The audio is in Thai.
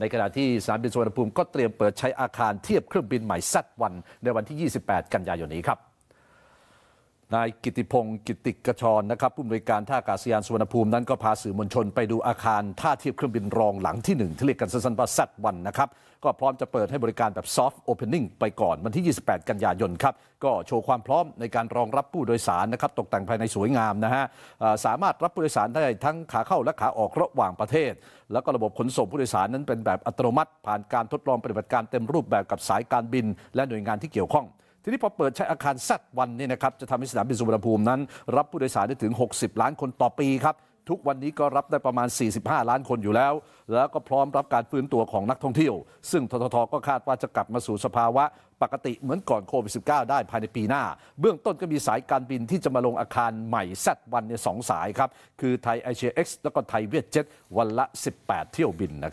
ในขณะที่สนามบินสุวรรณภูมิก็เตรียมเปิดใช้อาคารเทียบเครื่องบินใหม่ซัดวันในวันที่ 28 กันยายนนี้ครับนายกิติพงศ์กิติกชรนะครับผู้บริการท่าอากาศยานสุวรรณภูมินั้นก็พาสื่อมวลชนไปดูอาคารท่าเทียบเครื่องบินรองหลังที่ 1ที่เรียกกันสั้นๆว่าซัดวันนะครับ ก็พร้อมจะเปิดให้บริการแบบซอฟต์โอเพนนิ่งไปก่อนวันที่ 28 กันยายนครับ ก็โชว์ความพร้อมในการรองรับผู้โดยสารนะครับตกแต่งภายในสวยงามนะฮะสามารถรับผู้โดยสารได้ทั้งขาเข้าและขาออกระหว่างประเทศแล้วก็ระบบขนส่งผู้โดยสารนั้นเป็นแบบอัตโนมัติ ผ่านการทดลองปฏิบัติการเต็มรูปแบบกับสายการบิน และหน่วยงานที่เกี่ยวข้องทีนี้พอเปิดใช้อาคารแซดวันนี่นะครับจะทำให้สนามบินสุวรรณภูมินั้น รับผู้โดยสารได้ถึง 60 ล้านคนต่อปีครับ ทุกวันนี้ก็รับได้ประมาณ 45 ล้านคนอยู่แล้วแล้วก็พร้อมรับการฟื้นตัวของนักท่องเที่ยว ซึ่งทททก็คาดว่าจะกลับมาสู่สภาวะปกติเหมือนก่อนโควิด -19 ได้ภายในปีหน้า เบื้องต้นก็มีสายการบินที่จะมาลงอาคารใหม่แซดวันเนี่ยสองสายครับคือไทยไอเชียเอ็กซ์แล้วก็ไทยเวียดเจ็ตวันละ 18 เที่ยวบินนะครับ